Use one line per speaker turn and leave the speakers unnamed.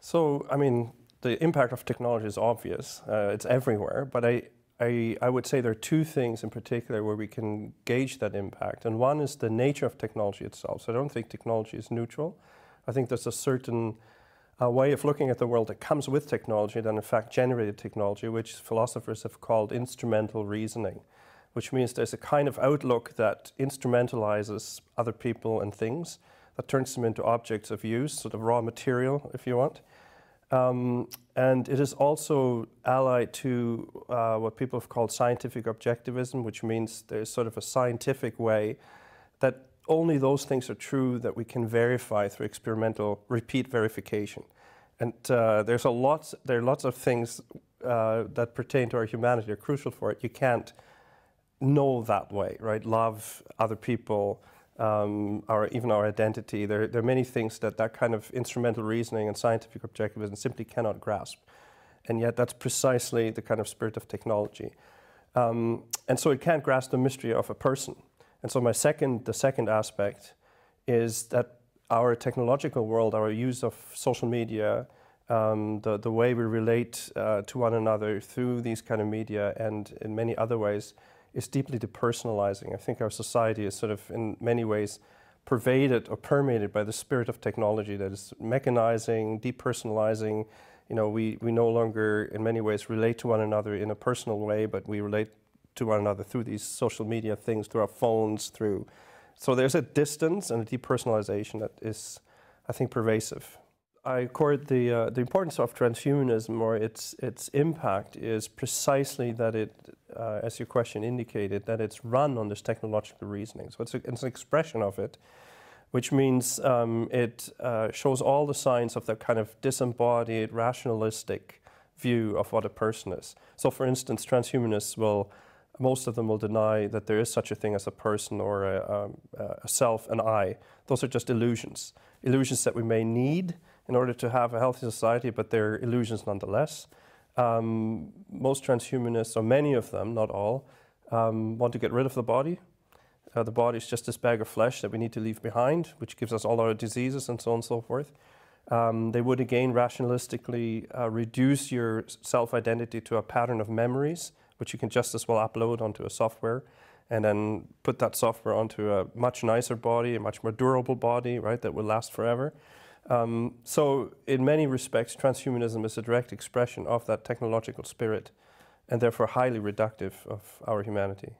So, I mean, the impact of technology is obvious. Uh, it's everywhere. But I, I, I would say there are two things in particular where we can gauge that impact. And one is the nature of technology itself. So I don't think technology is neutral. I think there's a certain uh, way of looking at the world that comes with technology that in fact generated technology, which philosophers have called instrumental reasoning, which means there's a kind of outlook that instrumentalizes other people and things that turns them into objects of use, sort of raw material, if you want. Um, and it is also allied to uh, what people have called scientific objectivism, which means there's sort of a scientific way that only those things are true that we can verify through experimental repeat verification. And uh, there's a lot, there are lots of things uh, that pertain to our humanity are crucial for it. You can't know that way, right? Love other people, um, our, even our identity. There, there, are many things that that kind of instrumental reasoning and scientific objectivism simply cannot grasp. And yet, that's precisely the kind of spirit of technology. Um, and so, it can't grasp the mystery of a person. And so, my second, the second aspect is that our technological world, our use of social media, um, the, the way we relate uh, to one another through these kind of media and in many other ways, is deeply depersonalizing. I think our society is sort of, in many ways, pervaded or permeated by the spirit of technology that is mechanizing, depersonalizing. You know, we, we no longer, in many ways, relate to one another in a personal way, but we relate to one another through these social media things, through our phones, through. So there's a distance and a depersonalization that is, I think, pervasive. I accord the uh, the importance of transhumanism or its its impact is precisely that it uh, as your question indicated, that it's run on this technological reasoning. So it's, a, it's an expression of it, which means um, it uh, shows all the signs of that kind of disembodied, rationalistic view of what a person is. So, for instance, transhumanists will, most of them will deny that there is such a thing as a person or a, um, a self, an I. Those are just illusions, illusions that we may need in order to have a healthy society, but they're illusions nonetheless um, most transhumanists, or many of them, not all, um, want to get rid of the body. Uh, the body is just this bag of flesh that we need to leave behind, which gives us all our diseases and so on and so forth. Um, they would again rationalistically uh, reduce your self identity to a pattern of memories, which you can just as well upload onto a software and then put that software onto a much nicer body, a much more durable body, right, that will last forever. Um, so, in many respects, transhumanism is a direct expression of that technological spirit and therefore highly reductive of our humanity.